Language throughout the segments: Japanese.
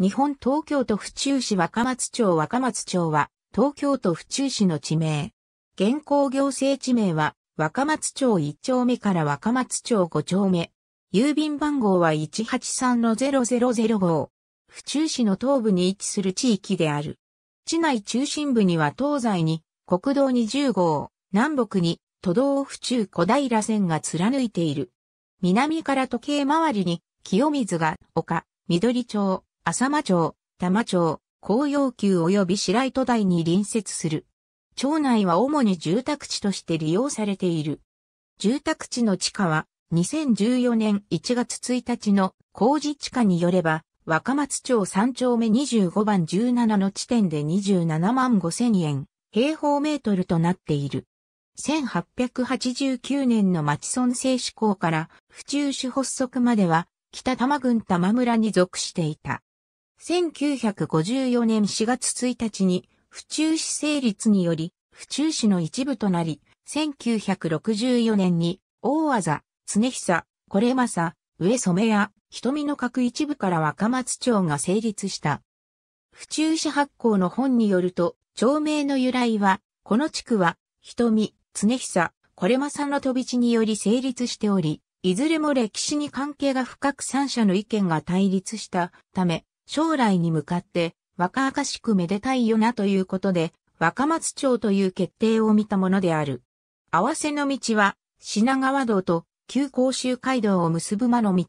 日本東京都府中市若松町若松町は、東京都府中市の地名。現行行政地名は、若松町1丁目から若松町5丁目。郵便番号は183-0005。府中市の東部に位置する地域である。市内中心部には東西に国道20号、南北に都道府中小平線が貫いている。南から時計回りに清水が丘、緑町、浅間町、多摩町、紅葉宮及び白糸台に隣接する。町内は主に住宅地として利用されている。住宅地の地価は2014年1月1日の工事地価によれば、若松町3丁目25番17の地点で27万5千円、平方メートルとなっている。1889年の町村政施行から府中市発足までは北多摩郡多摩村に属していた。1954年4月1日に府中市成立により府中市の一部となり、1964年に大技、常久、これまさ、上染や瞳の各一部から若松町が成立した。府中市発行の本によると、町名の由来は、この地区は、瞳、常久、これまさの飛び地により成立しており、いずれも歴史に関係が深く三者の意見が対立したため、将来に向かって若々しくめでたいよなということで、若松町という決定を見たものである。合わせの道は、品川道と旧甲州街道を結ぶ間の道。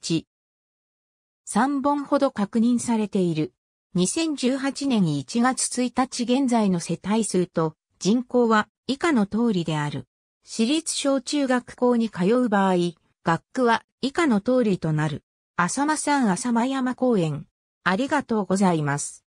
3本ほど確認されている。2018年1月1日現在の世帯数と人口は以下の通りである。私立小中学校に通う場合、学区は以下の通りとなる。浅間山浅間山公園、ありがとうございます。